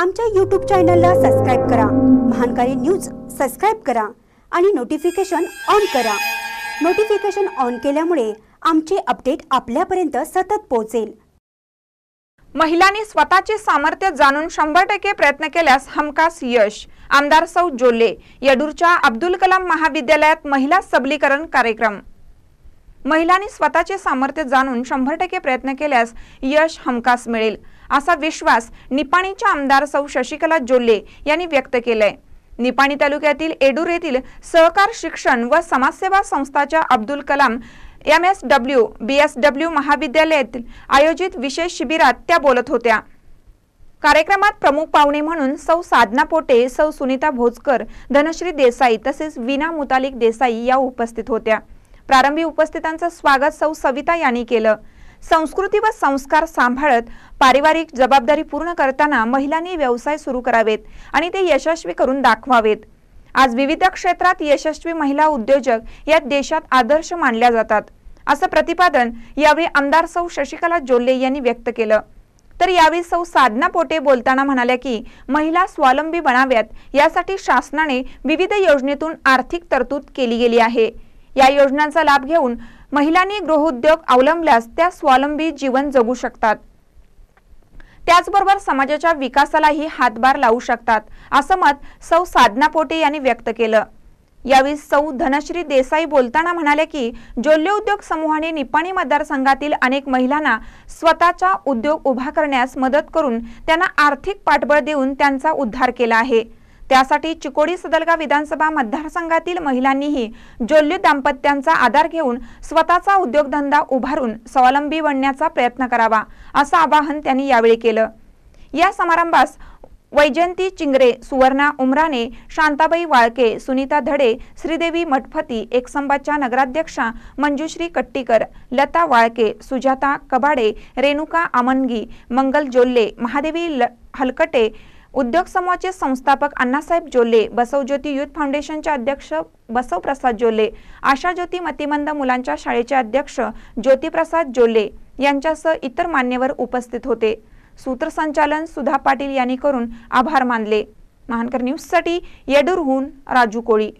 आमच्या यूट्यूब चॅनलला सबस्क्राईब करा महानकारी न्यूज सबस्क्राईब करा आणि नोटिफिकेशन ऑन करा नोटिफिकेशन ऑन केल्यामुळे आमचे अपडेट आपल्यापर्यंत सतत पोहोचेल महिलांनी स्वतःचे सामर्थ्य जाणून शंभर टक्के प्रयत्न केल्यास हमखास यश आमदार सौ जोले येडूरच्या अब्दुल कलाम महाविद्यालयात महिला सबलीकरण कार्यक्रम महिलांनी स्वतःचे सामर्थ्य जाणून शंभर टक्के प्रयत्न केल्यास यश हमकास मिळेल असा विश्वास निपाणीच्या आमदार सौ शशिकला जोल्ले यांनी व्यक्त केलाय निपाणी तालुक्यातील एडूर येथील सहकार शिक्षण व समाजसेवा संस्थाच्या Abdul Kalam M S W B S W महाविद्यालयातील आयोजित विशेष शिबिरात त्या बोलत होत्या कार्यक्रमात प्रमुख पाहुणे म्हणून सौ साधना पोटे सौ सुनीता भोजकर धनश्री देसाई तसेच विना मुतालिक देसाई या उपस्थित होत्या प्रारंभी उपस्थितांचं स्वागत सौ सविता यांनी केलं संस्कृती व संस्कार सांभाळत पारिवारिक जबाबदारी पूर्ण करताना महिलांनी व्यवसाय सुरू करावेत आणि ते यशस्वी करून दाखवावेत आज विविध क्षेत्रात यशस्वी महिला उद्योजक या देशात आदर्श मानल्या जातात असं प्रतिपादन यावेळी आमदार सौ शशिकला जोल्ले यांनी व्यक्त केलं तर यावेळी सौ साधना पोटे बोलताना म्हणाल्या की महिला स्वावलंबी बनाव्यात यासाठी शासनाने विविध योजनेतून आर्थिक तरतूद केली गेली आहे या योजनांचा लाभ घेऊन महिलांनी गृहउद्योग अवलंबल्यास त्या स्वावलंबी जीवन जगू शकतात त्याचबरोबर समाजाच्या विकासालाही हातभार लावू शकतात असं मत सौ साधना पोटे यांनी व्यक्त केलं यावेळी सौ धनश्री देसाई बोलताना म्हणाले की उद्योग समूहाने निपाणी मतदारसंघातील अनेक महिलांना स्वतःचा उद्योग उभा करण्यास मदत करून त्यांना आर्थिक पाठबळ देऊन त्यांचा उद्धार केला आहे त्यासाठी चिकोडी सदलगा विधानसभा मतदारसंघातील महिलांनीही जोल्यू दाम्पत्यांचा आधार घेऊन स्वतःचा उद्योगधंदा उभारून स्वावलंबी बनण्याचा प्रयत्न करावा असं आवाहन त्यांनी यावेळी केलं या समारंभास वैजयंती चिंगरे सुवर्णा उमराने शांताबाई वाळके सुनीता धडे श्रीदेवी मठपती एकसंबाच्या नगराध्यक्षा मंजुश्री कट्टीकर लता वाळके सुजाता कबाडे रेणुका आमनगी मंगल जोल्ले महादेवी हलकटे उद्योग समूहाचे संस्थापक अण्णासाहेब जोले बसवज्योती युथ फाउंडेशनचे अध्यक्ष बसवप्रसाद जोले ज्योती मतिमंद मुलांच्या शाळेचे अध्यक्ष ज्योतिप्रसाद जोले यांच्यासह इतर मान्यवर उपस्थित होते सूत्रसंचालन सुधा पाटील यांनी करून आभार मानले महानकर न्यूजसाठी येडूरहून राजू कोळी